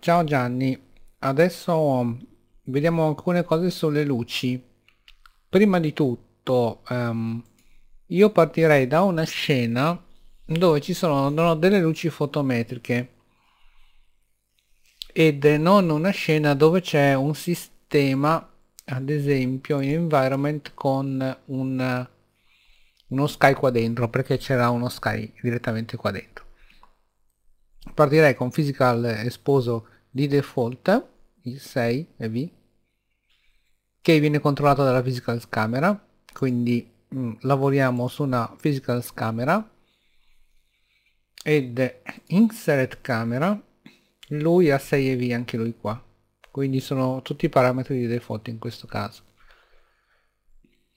Ciao Gianni, adesso vediamo alcune cose sulle luci. Prima di tutto um, io partirei da una scena dove ci sono delle luci fotometriche ed non una scena dove c'è un sistema ad esempio in environment con un, uno sky qua dentro perché c'era uno sky direttamente qua dentro partirei con physical esposo di default il 6 ev che viene controllato dalla physical camera quindi mh, mm, lavoriamo su una physical camera ed insert camera lui ha 6 EV anche lui qua quindi sono tutti i parametri di default in questo caso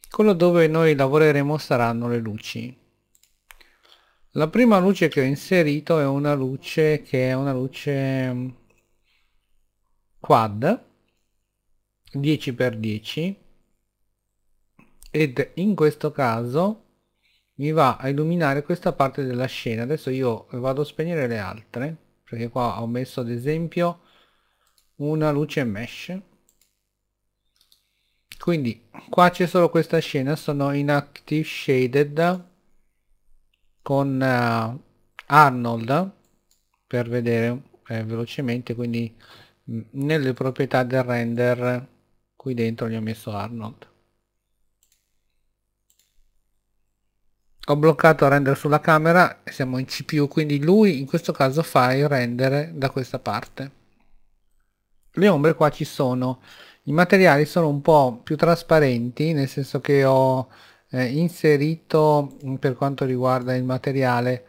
quello dove noi lavoreremo saranno le luci la prima luce che ho inserito è una luce che è una luce mm, quad 10x10 ed in questo caso mi va a illuminare questa parte della scena adesso io vado a spegnere le altre perché qua ho messo ad esempio una luce mesh quindi qua c'è solo questa scena sono in active shaded con uh, Arnold per vedere eh, velocemente quindi nelle proprietà del render qui dentro gli ho messo Arnold ho bloccato render sulla camera siamo in CPU quindi lui in questo caso fa il render da questa parte le ombre qua ci sono i materiali sono un po' più trasparenti nel senso che ho eh, inserito mm, per quanto riguarda il materiale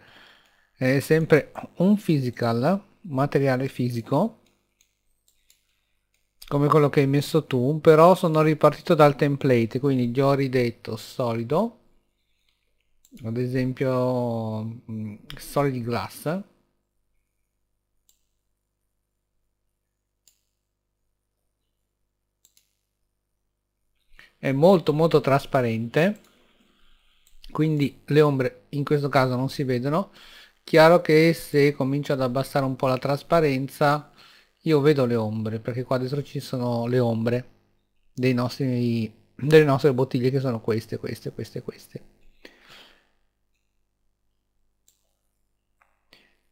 è sempre un physical materiale fisico come quello che hai messo tu però sono ripartito dal template quindi gli ho ridetto solido ad esempio mh, mm, solid glass è molto molto trasparente quindi le ombre in questo caso non si vedono chiaro che se comincio ad abbassare un po' la trasparenza io vedo le ombre perché qua dietro ci sono le ombre nostri, delle nostre bottiglie che sono queste, queste, queste, queste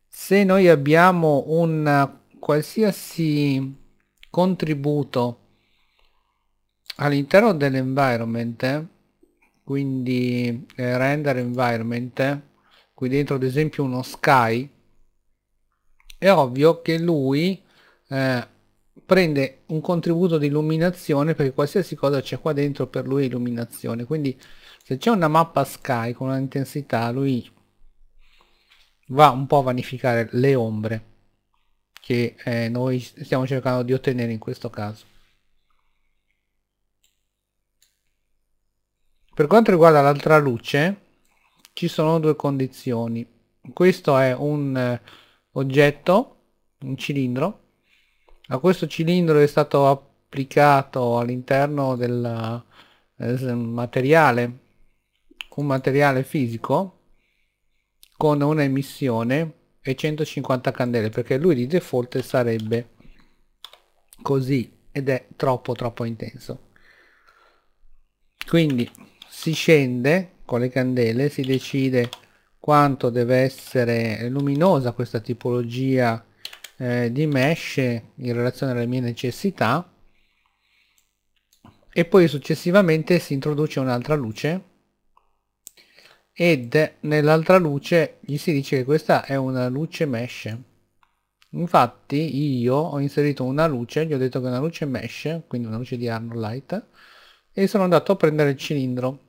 se noi abbiamo un qualsiasi contributo all'interno dell'environment quindi eh, render environment eh, qui dentro ad esempio uno sky è ovvio che lui eh, prende un contributo di illuminazione perché qualsiasi cosa c'è qua dentro per lui è illuminazione quindi se c'è una mappa sky con un'intensità lui va un po' a vanificare le ombre che eh, noi stiamo cercando di ottenere in questo caso per quanto riguarda l'altra luce ci sono due condizioni questo è un eh, oggetto un cilindro a questo cilindro è stato applicato all'interno del eh, materiale un materiale fisico con un'emissione e 150 candele perché lui di default sarebbe così ed è troppo troppo intenso quindi si scende con le candele, si decide quanto deve essere luminosa questa tipologia eh, di mesh in relazione alle mie necessità e poi successivamente si introduce un'altra luce ed nell'altra luce gli si dice che questa è una luce mesh infatti io ho inserito una luce gli ho detto che è una luce mesh quindi una luce di Arnold Light e sono andato a prendere il cilindro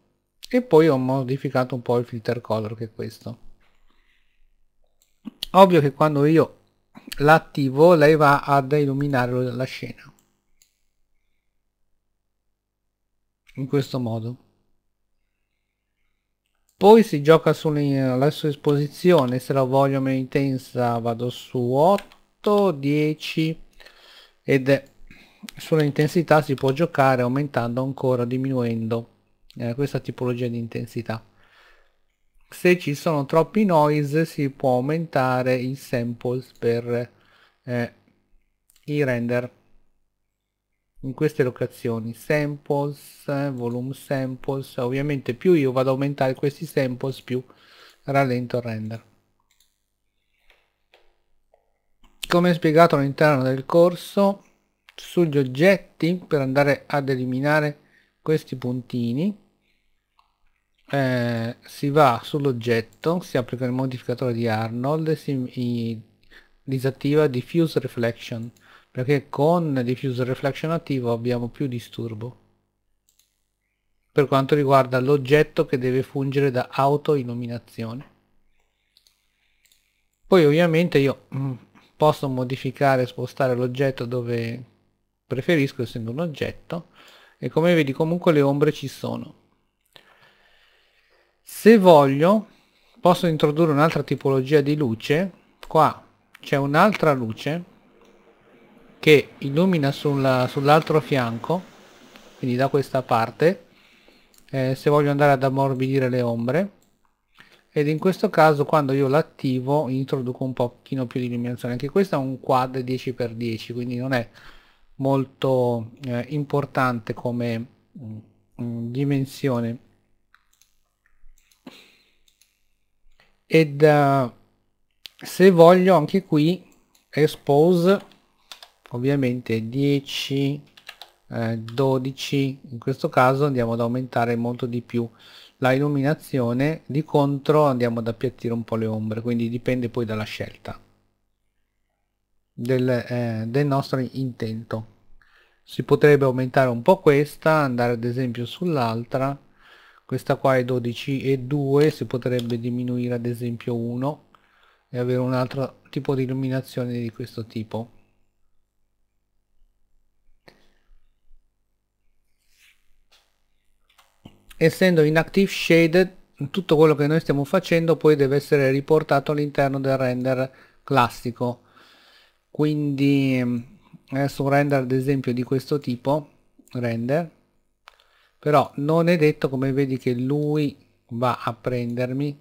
e poi ho modificato un po' il filter color che è questo ovvio che quando io l'attivo lei va ad illuminare la scena in questo modo poi si gioca sulla sua esposizione se la voglio meno intensa vado su 8 10 ed sulla intensità si può giocare aumentando ancora diminuendo eh, questa tipologia di intensità se ci sono troppi noise si può aumentare i samples per eh, i render in queste locazioni samples eh, volume samples ovviamente più io vado ad aumentare questi samples più rallento il render come spiegato all'interno del corso sugli oggetti per andare ad eliminare questi puntini eh, si va sull'oggetto si applica il modificatore di Arnold e si i, disattiva diffuse reflection perché con diffuse reflection attivo abbiamo più disturbo per quanto riguarda l'oggetto che deve fungere da autoilluminazione poi ovviamente io mm, posso modificare e spostare l'oggetto dove preferisco essendo un oggetto e come vedi comunque le ombre ci sono se voglio posso introdurre un'altra tipologia di luce qua c'è un'altra luce che illumina sull'altro sull fianco quindi da questa parte eh, se voglio andare ad ammorbidire le ombre ed in questo caso quando io l'attivo introduco un pochino più di illuminazione anche questo è un quad 10x10 quindi non è molto eh, importante come mh, mm, mm, dimensione ed uh, se voglio anche qui expose ovviamente 10 eh, 12 in questo caso andiamo ad aumentare molto di più la illuminazione di contro andiamo ad appiattire un po' le ombre quindi dipende poi dalla scelta del, eh, del nostro intento si potrebbe aumentare un po' questa andare ad esempio sull'altra questa qua è 12 e 2 si potrebbe diminuire ad esempio 1 e avere un altro tipo di illuminazione di questo tipo essendo in active shaded tutto quello che noi stiamo facendo poi deve essere riportato all'interno del render classico quindi mm, adesso un render ad esempio di questo tipo render però non è detto come vedi che lui va a prendermi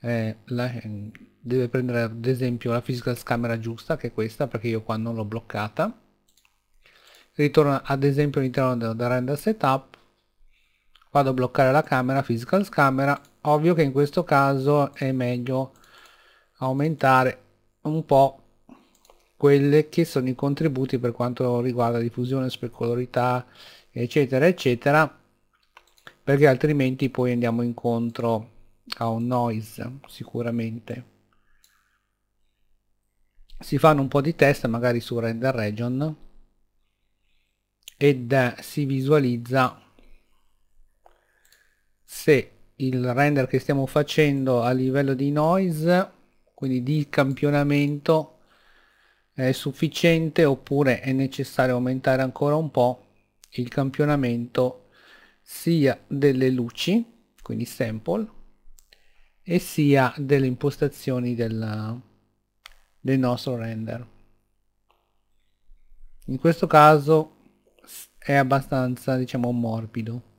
eh, la, mm, deve prendere ad esempio la physical camera giusta che è questa perché io qua non l'ho bloccata ritorno ad esempio all'interno del render setup vado a bloccare la camera physical camera ovvio che in questo caso è meglio aumentare un po quelle che sono i contributi per quanto riguarda diffusione, specularità, eccetera, eccetera, perché altrimenti poi andiamo incontro a un noise sicuramente. Si fanno un po' di test magari su render region ed si visualizza se il render che stiamo facendo a livello di noise, quindi di campionamento, è sufficiente oppure è necessario aumentare ancora un po' il campionamento sia delle luci, quindi sample, e sia delle impostazioni del, del nostro render. In questo caso è abbastanza diciamo morbido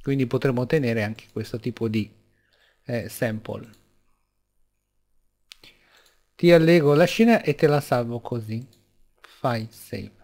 quindi potremmo ottenere anche questo tipo di eh, sample ti allego la scena e te la salvo così fai save